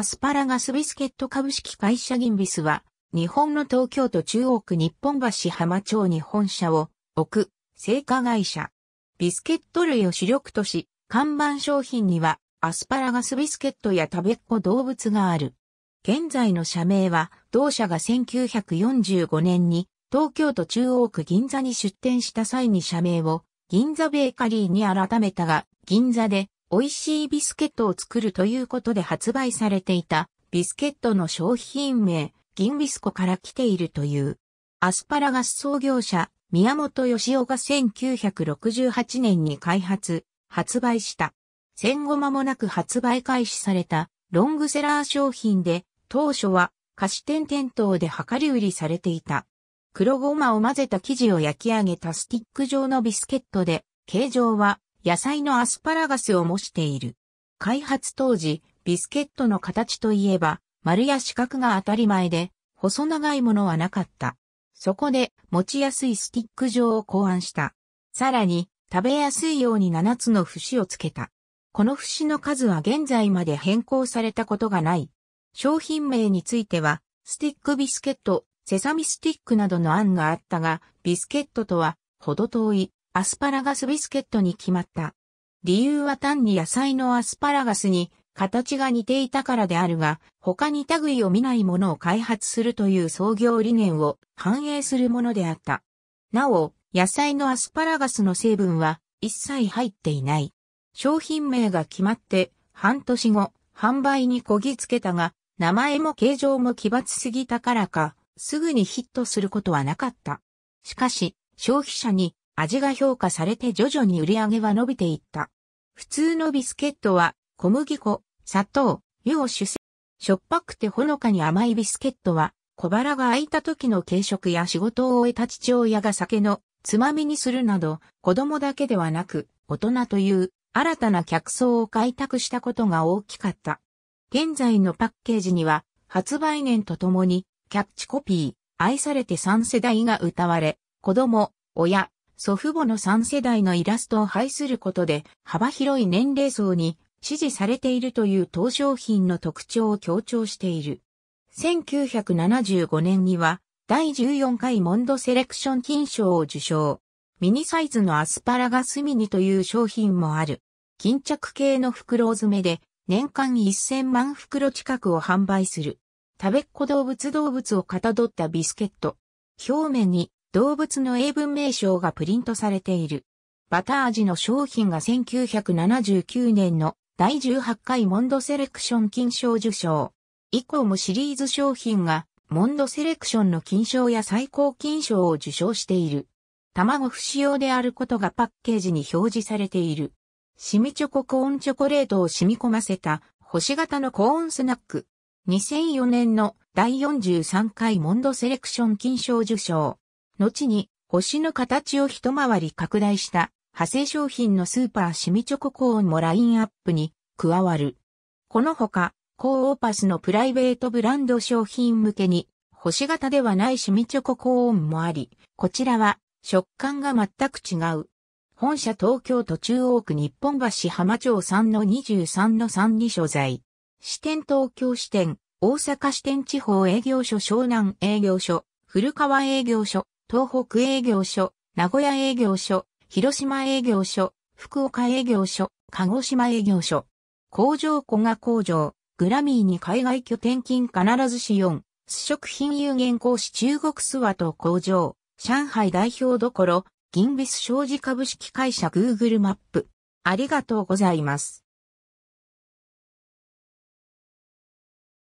アスパラガスビスケット株式会社ギンビスは、日本の東京都中央区日本橋浜町に本社を置く製菓会社。ビスケット類を主力とし、看板商品にはアスパラガスビスケットや食べっ子動物がある。現在の社名は、同社が1945年に東京都中央区銀座に出店した際に社名を銀座ベーカリーに改めたが、銀座で美味しいビスケットを作るということで発売されていたビスケットの商品名、銀ビスコから来ているという。アスパラガス創業者、宮本義雄が1968年に開発、発売した。戦後間もなく発売開始されたロングセラー商品で、当初は菓子店店頭で量り売りされていた。黒ごまを混ぜた生地を焼き上げたスティック状のビスケットで、形状は野菜のアスパラガスを模している。開発当時、ビスケットの形といえば、丸や四角が当たり前で、細長いものはなかった。そこで、持ちやすいスティック状を考案した。さらに、食べやすいように7つの節をつけた。この節の数は現在まで変更されたことがない。商品名については、スティックビスケット、セサミスティックなどの案があったが、ビスケットとは、ほど遠い。アスパラガスビスケットに決まった。理由は単に野菜のアスパラガスに形が似ていたからであるが、他に類を見ないものを開発するという創業理念を反映するものであった。なお、野菜のアスパラガスの成分は一切入っていない。商品名が決まって半年後、販売にこぎつけたが、名前も形状も奇抜すぎたからか、すぐにヒットすることはなかった。しかし、消費者に味が評価されて徐々に売り上げは伸びていった。普通のビスケットは小麦粉、砂糖、湯を主成。しょっぱくてほのかに甘いビスケットは小腹が空いた時の軽食や仕事を終えた父親が酒のつまみにするなど子供だけではなく大人という新たな客層を開拓したことが大きかった。現在のパッケージには発売年とともにキャッチコピー、愛されて3世代が歌われ、子供、親、祖父母の3世代のイラストを配することで幅広い年齢層に支持されているという当商品の特徴を強調している。1975年には第14回モンドセレクション金賞を受賞。ミニサイズのアスパラガスミニという商品もある。巾着系の袋詰めで年間1000万袋近くを販売する。食べっ子動物動物をかたどったビスケット。表面に動物の英文名称がプリントされている。バター味の商品が1979年の第18回モンドセレクション金賞受賞。以降もシリーズ商品がモンドセレクションの金賞や最高金賞を受賞している。卵不使用であることがパッケージに表示されている。シミチョココーンチョコレートを染み込ませた星型のコーンスナック。2004年の第43回モンドセレクション金賞受賞。後に星の形を一回り拡大した派生商品のスーパーシミチョココーンもラインアップに加わる。このほか、コーオーパスのプライベートブランド商品向けに、星型ではないシミチョココーンもあり、こちらは食感が全く違う。本社東京都中央区日本橋浜町3-23-3に所在。支店東京支店、大阪支店地方営業所湘南営業所、古川営業所、東北営業所、名古屋営業所、広島営業所、福岡営業所、鹿児島営業所。工場古賀工場、グラミーに海外拠点金必ずし4、主食品有限公司中国スワと工場、上海代表どころ、銀ビス商事株式会社 Google マップ。ありがとうございます。